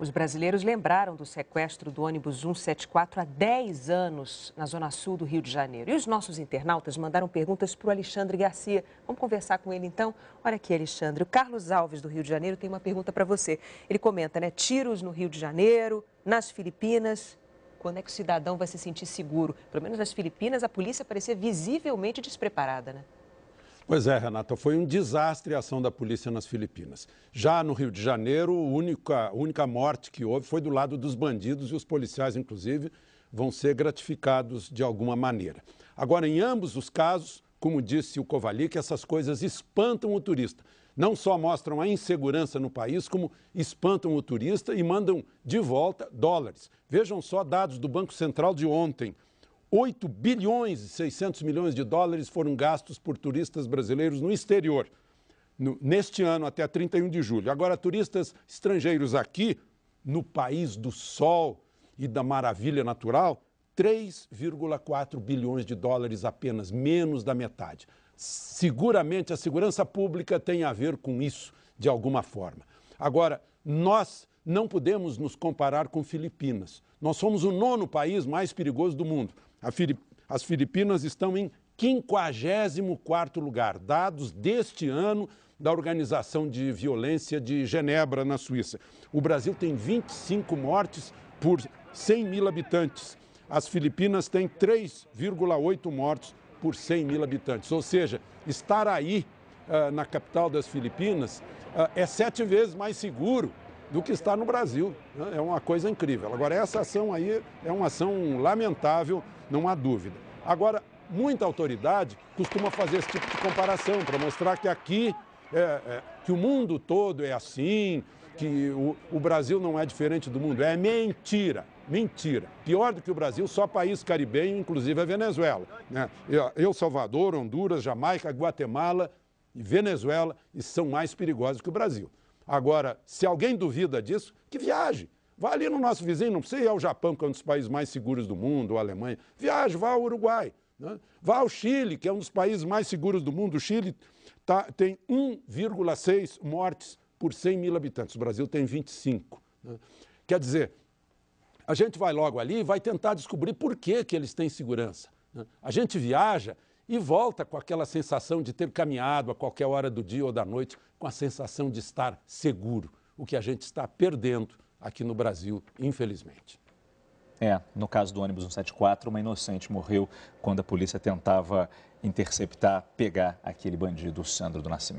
Os brasileiros lembraram do sequestro do ônibus 174 há 10 anos na zona sul do Rio de Janeiro. E os nossos internautas mandaram perguntas para o Alexandre Garcia. Vamos conversar com ele então? Olha aqui, Alexandre. O Carlos Alves do Rio de Janeiro tem uma pergunta para você. Ele comenta, né? Tiros no Rio de Janeiro, nas Filipinas, quando é que o cidadão vai se sentir seguro? Pelo menos nas Filipinas, a polícia parecia visivelmente despreparada, né? Pois é, Renata, foi um desastre a ação da polícia nas Filipinas. Já no Rio de Janeiro, a única, única morte que houve foi do lado dos bandidos e os policiais, inclusive, vão ser gratificados de alguma maneira. Agora, em ambos os casos, como disse o Kovalik, essas coisas espantam o turista. Não só mostram a insegurança no país, como espantam o turista e mandam de volta dólares. Vejam só dados do Banco Central de ontem 8 bilhões e 600 milhões de dólares foram gastos por turistas brasileiros no exterior no, neste ano até 31 de julho. Agora, turistas estrangeiros aqui, no país do sol e da maravilha natural, 3,4 bilhões de dólares apenas, menos da metade. Seguramente a segurança pública tem a ver com isso, de alguma forma. Agora, nós não podemos nos comparar com Filipinas. Nós somos o nono país mais perigoso do mundo. As Filipinas estão em 54 lugar, dados deste ano da Organização de Violência de Genebra, na Suíça. O Brasil tem 25 mortes por 100 mil habitantes. As Filipinas têm 3,8 mortes por 100 mil habitantes. Ou seja, estar aí, ah, na capital das Filipinas, ah, é sete vezes mais seguro do que está no Brasil. Né? É uma coisa incrível. Agora, essa ação aí é uma ação lamentável, não há dúvida. Agora, muita autoridade costuma fazer esse tipo de comparação para mostrar que aqui, é, é, que o mundo todo é assim, que o, o, Brasil não é diferente do mundo. É mentira, mentira. Pior do que o Brasil, só país caribenho, inclusive a Venezuela. Né? El Salvador, Honduras, Jamaica, Guatemala e Venezuela e são mais perigosos que o Brasil. Agora, se alguém duvida disso, que viaje. Vá ali no nosso vizinho, não precisa ir ao Japão, que é um dos países mais seguros do mundo, ou a Alemanha. Viaje, vá ao Uruguai. Né? Vá ao Chile, que é um dos países mais seguros do mundo. O Chile tá, tem 1,6 mortes por 100 mil habitantes. O Brasil tem 25. Né? Quer dizer, a gente vai logo ali e vai tentar descobrir por que, que eles têm segurança. Né? A gente viaja e volta com aquela sensação de ter caminhado a qualquer hora do dia ou da noite, com a sensação de estar seguro, o que a gente está perdendo aqui no Brasil, infelizmente. É, no caso do ônibus 174, uma inocente morreu quando a polícia tentava interceptar, pegar aquele bandido, Sandro do Nascimento.